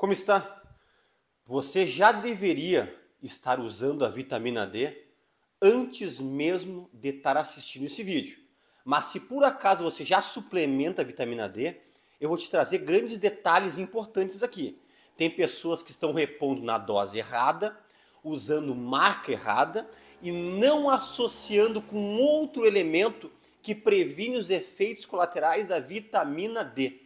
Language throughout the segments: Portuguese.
Como está? Você já deveria estar usando a vitamina D antes mesmo de estar assistindo esse vídeo. Mas se por acaso você já suplementa a vitamina D, eu vou te trazer grandes detalhes importantes aqui. Tem pessoas que estão repondo na dose errada, usando marca errada e não associando com outro elemento que previne os efeitos colaterais da vitamina D.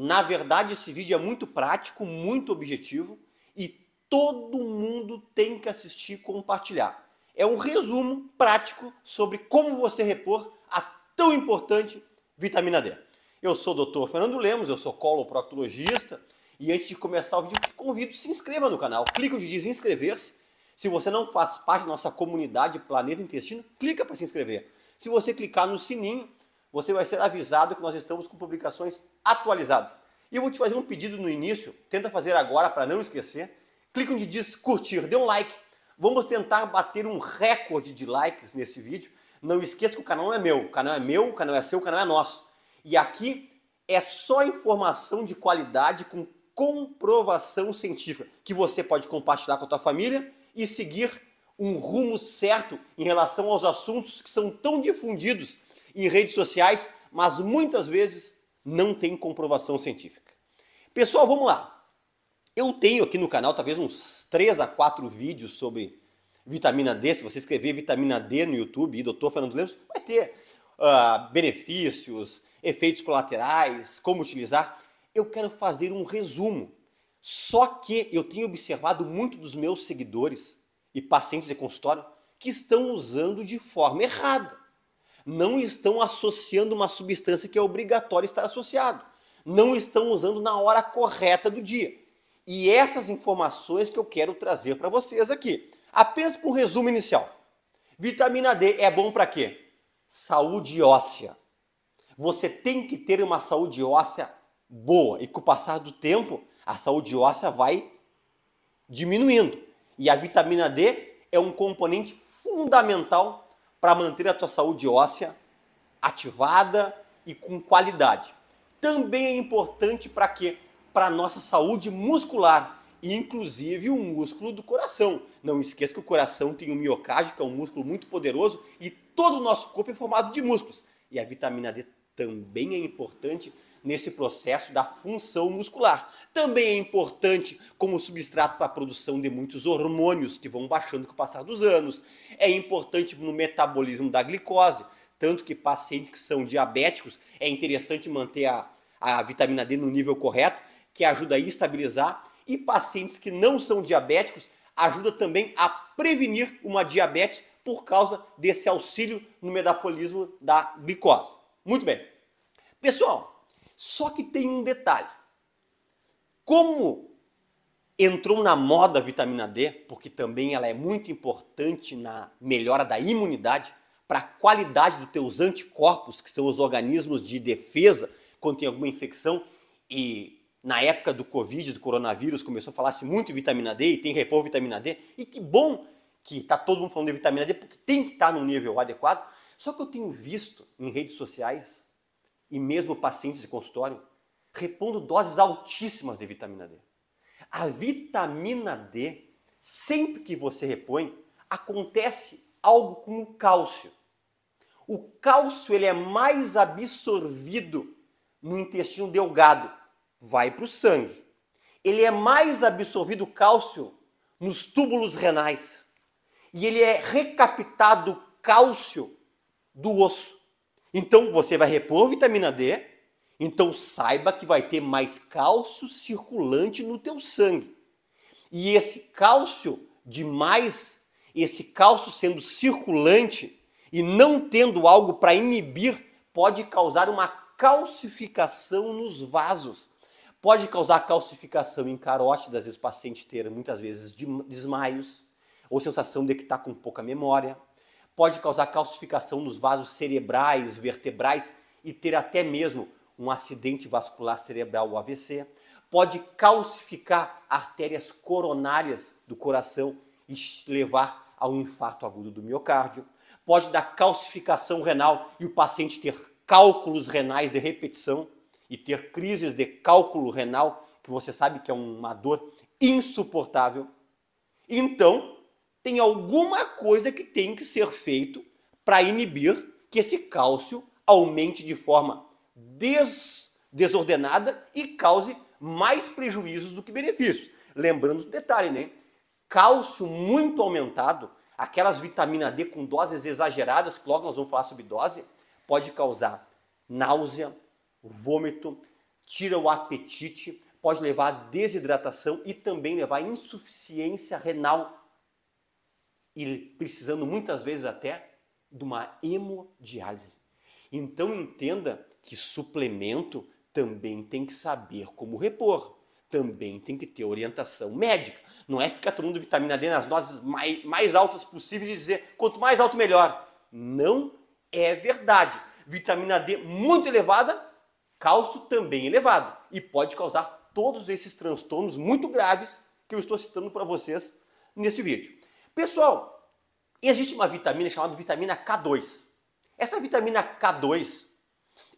Na verdade, esse vídeo é muito prático, muito objetivo e todo mundo tem que assistir e compartilhar. É um resumo prático sobre como você repor a tão importante vitamina D. Eu sou o Dr. Fernando Lemos, eu sou coloproctologista e antes de começar o vídeo, te convido, se inscreva no canal. Clica onde diz inscrever-se. Se você não faz parte da nossa comunidade Planeta Intestino, clica para se inscrever. Se você clicar no sininho, você vai ser avisado que nós estamos com publicações atualizadas. E eu vou te fazer um pedido no início, tenta fazer agora para não esquecer. Clica onde diz curtir, dê um like. Vamos tentar bater um recorde de likes nesse vídeo. Não esqueça que o canal não é meu, o canal é meu, o canal é seu, o canal é nosso. E aqui é só informação de qualidade com comprovação científica que você pode compartilhar com a tua família e seguir um rumo certo em relação aos assuntos que são tão difundidos e redes sociais, mas muitas vezes não tem comprovação científica. Pessoal, vamos lá. Eu tenho aqui no canal talvez uns 3 a 4 vídeos sobre vitamina D. Se você escrever vitamina D no YouTube e Dr. Fernando Lemos, vai ter uh, benefícios, efeitos colaterais, como utilizar. Eu quero fazer um resumo. Só que eu tenho observado muito dos meus seguidores e pacientes de consultório que estão usando de forma errada não estão associando uma substância que é obrigatório estar associado. Não estão usando na hora correta do dia. E essas informações que eu quero trazer para vocês aqui. Apenas para um resumo inicial. Vitamina D é bom para quê? Saúde óssea. Você tem que ter uma saúde óssea boa e com o passar do tempo a saúde óssea vai diminuindo. E a vitamina D é um componente fundamental para manter a tua saúde óssea ativada e com qualidade. Também é importante para quê? Para a nossa saúde muscular, inclusive o músculo do coração. Não esqueça que o coração tem o miocárdio, que é um músculo muito poderoso, e todo o nosso corpo é formado de músculos. E a vitamina D também é importante nesse processo da função muscular. Também é importante como substrato para a produção de muitos hormônios que vão baixando com o passar dos anos. É importante no metabolismo da glicose, tanto que pacientes que são diabéticos é interessante manter a, a vitamina D no nível correto, que ajuda a estabilizar, e pacientes que não são diabéticos ajuda também a prevenir uma diabetes por causa desse auxílio no metabolismo da glicose. Muito bem. Pessoal, só que tem um detalhe. Como entrou na moda a vitamina D, porque também ela é muito importante na melhora da imunidade, para a qualidade dos teus anticorpos, que são os organismos de defesa quando tem alguma infecção e na época do Covid, do coronavírus, começou a falar-se muito em vitamina D e tem repor vitamina D. E que bom que está todo mundo falando de vitamina D, porque tem que estar tá no nível adequado. Só que eu tenho visto em redes sociais e mesmo pacientes de consultório repondo doses altíssimas de vitamina D. A vitamina D, sempre que você repõe, acontece algo com o cálcio. O cálcio ele é mais absorvido no intestino delgado, vai para o sangue. Ele é mais absorvido o cálcio nos túbulos renais. E ele é recaptado cálcio do osso. Então você vai repor vitamina D, então saiba que vai ter mais cálcio circulante no teu sangue. E esse cálcio demais, esse cálcio sendo circulante e não tendo algo para inibir, pode causar uma calcificação nos vasos. Pode causar calcificação em carótidas, às vezes o paciente ter muitas vezes desmaios ou sensação de que está com pouca memória pode causar calcificação nos vasos cerebrais, vertebrais e ter até mesmo um acidente vascular cerebral, o AVC. Pode calcificar artérias coronárias do coração e levar a um infarto agudo do miocárdio. Pode dar calcificação renal e o paciente ter cálculos renais de repetição e ter crises de cálculo renal, que você sabe que é uma dor insuportável. Então, tem alguma coisa que tem que ser feito para inibir que esse cálcio aumente de forma des desordenada e cause mais prejuízos do que benefícios. Lembrando o detalhe, né? Cálcio muito aumentado, aquelas vitamina D com doses exageradas, que logo nós vamos falar sobre dose, pode causar náusea, vômito, tira o apetite, pode levar a desidratação e também levar a insuficiência renal e precisando muitas vezes até de uma hemodiálise. Então entenda que suplemento também tem que saber como repor, também tem que ter orientação médica. Não é ficar tomando vitamina D nas doses mais, mais altas possíveis e dizer quanto mais alto melhor. Não é verdade. Vitamina D muito elevada, cálcio também elevado e pode causar todos esses transtornos muito graves que eu estou citando para vocês nesse vídeo. Pessoal, existe uma vitamina chamada vitamina K2. Essa vitamina K2,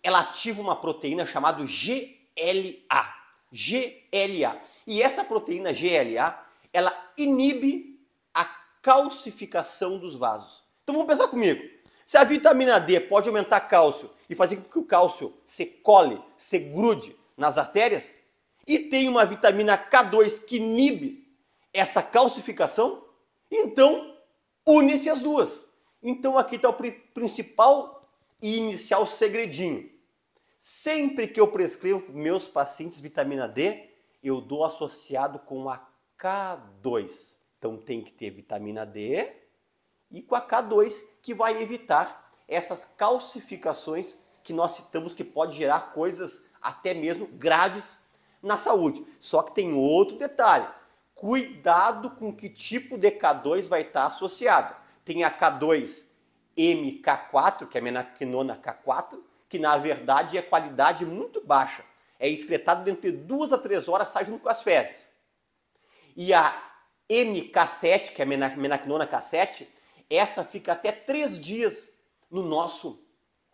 ela ativa uma proteína chamada GLA. GLA. E essa proteína GLA, ela inibe a calcificação dos vasos. Então vamos pensar comigo. Se a vitamina D pode aumentar cálcio e fazer com que o cálcio se cole, se grude nas artérias, e tem uma vitamina K2 que inibe essa calcificação, então, une-se as duas. Então, aqui está o principal e inicial segredinho. Sempre que eu prescrevo meus pacientes vitamina D, eu dou associado com a K2. Então, tem que ter vitamina D e com a K2, que vai evitar essas calcificações que nós citamos que pode gerar coisas até mesmo graves na saúde. Só que tem outro detalhe cuidado com que tipo de K2 vai estar associado. Tem a K2 MK4, que é a menaquinona K4, que na verdade é qualidade muito baixa. É excretado dentro de duas a três horas, sai junto com as fezes. E a MK7, que é a menaquinona K7, essa fica até três dias no nosso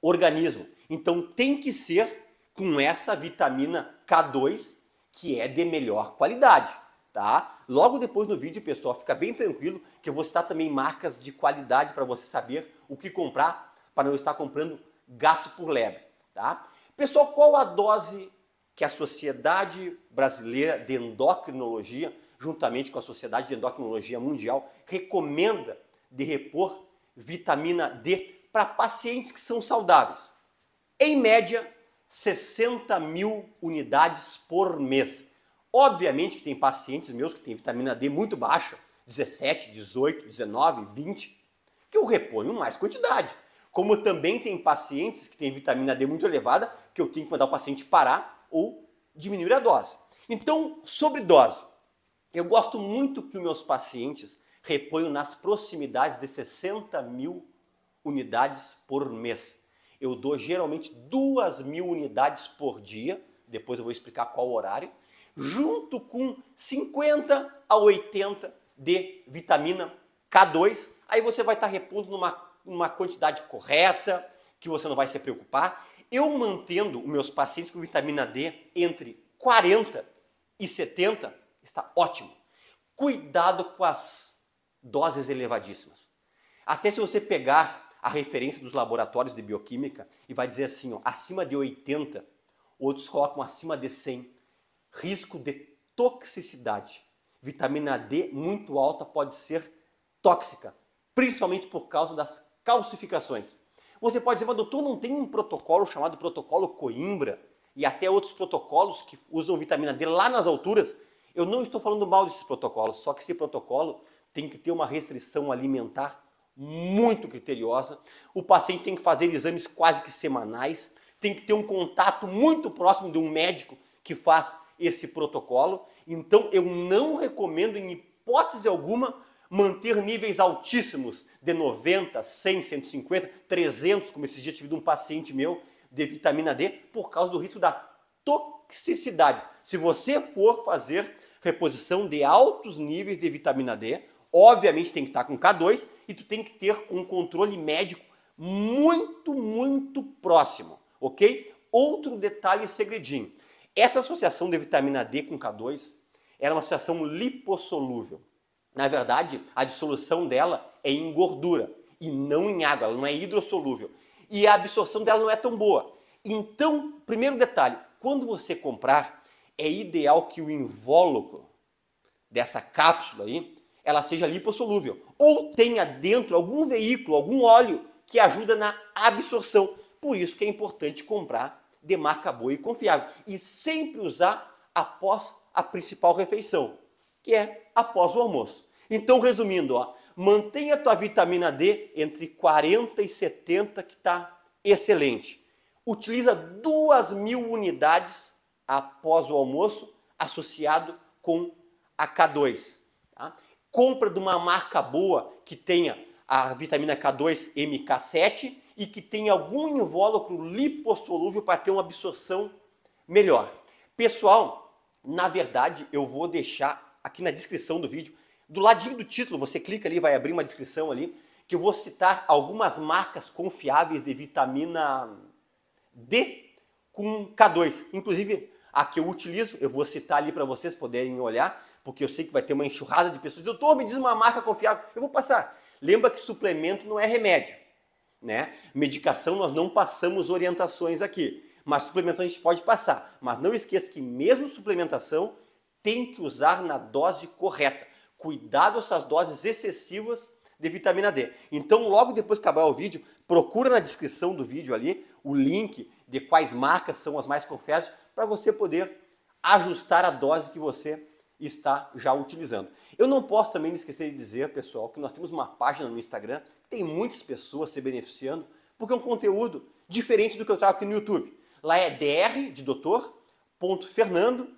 organismo. Então tem que ser com essa vitamina K2, que é de melhor qualidade tá? Logo depois no vídeo, pessoal, fica bem tranquilo que eu vou citar também marcas de qualidade para você saber o que comprar para não estar comprando gato por lebre, tá? Pessoal, qual a dose que a Sociedade Brasileira de Endocrinologia, juntamente com a Sociedade de Endocrinologia Mundial, recomenda de repor vitamina D para pacientes que são saudáveis? Em média, 60 mil unidades por mês. Obviamente que tem pacientes meus que têm vitamina D muito baixa, 17, 18, 19, 20, que eu reponho mais quantidade. Como também tem pacientes que têm vitamina D muito elevada, que eu tenho que mandar o paciente parar ou diminuir a dose. Então, sobre dose, eu gosto muito que os meus pacientes reponham nas proximidades de 60 mil unidades por mês. Eu dou geralmente 2 mil unidades por dia, depois eu vou explicar qual horário, junto com 50 a 80 de vitamina K2. Aí você vai estar tá repondo numa, numa quantidade correta, que você não vai se preocupar. Eu mantendo os meus pacientes com vitamina D entre 40 e 70, está ótimo. Cuidado com as doses elevadíssimas. Até se você pegar a referência dos laboratórios de bioquímica e vai dizer assim, ó, acima de 80, outros colocam acima de 100 risco de toxicidade. Vitamina D muito alta pode ser tóxica, principalmente por causa das calcificações. Você pode dizer, mas doutor, não tem um protocolo chamado protocolo Coimbra e até outros protocolos que usam vitamina D lá nas alturas? Eu não estou falando mal desses protocolos, só que esse protocolo tem que ter uma restrição alimentar muito criteriosa. O paciente tem que fazer exames quase que semanais, tem que ter um contato muito próximo de um médico que faz esse protocolo. Então eu não recomendo em hipótese alguma manter níveis altíssimos de 90, 100, 150, 300, como esse dia tive de um paciente meu, de vitamina D, por causa do risco da toxicidade. Se você for fazer reposição de altos níveis de vitamina D, obviamente tem que estar com K2 e tu tem que ter um controle médico muito, muito próximo, ok? Outro detalhe segredinho. Essa associação de vitamina D com K2 era é uma associação lipossolúvel. Na verdade, a dissolução dela é em gordura e não em água, ela não é hidrossolúvel. E a absorção dela não é tão boa. Então, primeiro detalhe, quando você comprar, é ideal que o invólucro dessa cápsula aí, ela seja lipossolúvel ou tenha dentro algum veículo, algum óleo que ajuda na absorção. Por isso que é importante comprar de marca boa e confiável. E sempre usar após a principal refeição, que é após o almoço. Então, resumindo, ó, mantenha a tua vitamina D entre 40 e 70, que está excelente. Utiliza 2 mil unidades após o almoço, associado com a K2. Tá? Compra de uma marca boa que tenha a vitamina K2 MK7 e que tem algum invólucro lipossolúvel para ter uma absorção melhor. Pessoal, na verdade, eu vou deixar aqui na descrição do vídeo, do ladinho do título, você clica ali, vai abrir uma descrição ali, que eu vou citar algumas marcas confiáveis de vitamina D com K2. Inclusive, a que eu utilizo, eu vou citar ali para vocês poderem olhar, porque eu sei que vai ter uma enxurrada de pessoas. Doutor, me diz uma marca confiável. Eu vou passar. Lembra que suplemento não é remédio né? Medicação nós não passamos orientações aqui, mas suplementação a gente pode passar. Mas não esqueça que mesmo suplementação tem que usar na dose correta. Cuidado essas doses excessivas de vitamina D. Então, logo depois que acabar o vídeo, procura na descrição do vídeo ali o link de quais marcas são as mais confiáveis para você poder ajustar a dose que você está já utilizando. Eu não posso também esquecer de dizer, pessoal, que nós temos uma página no Instagram que tem muitas pessoas se beneficiando, porque é um conteúdo diferente do que eu trago aqui no YouTube. Lá é dr de doutor, ponto Fernando,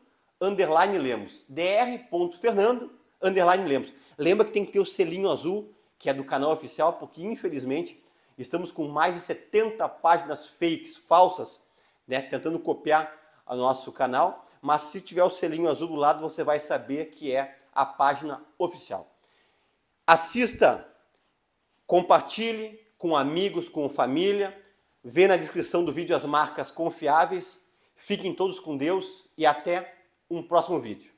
underline Lemos. dr. Fernando, underline Lemos. Lembra que tem que ter o selinho azul, que é do canal oficial, porque infelizmente estamos com mais de 70 páginas fakes, falsas, né, tentando copiar nosso canal, mas se tiver o selinho azul do lado, você vai saber que é a página oficial. Assista, compartilhe com amigos, com família, vê na descrição do vídeo as marcas confiáveis. Fiquem todos com Deus e até um próximo vídeo.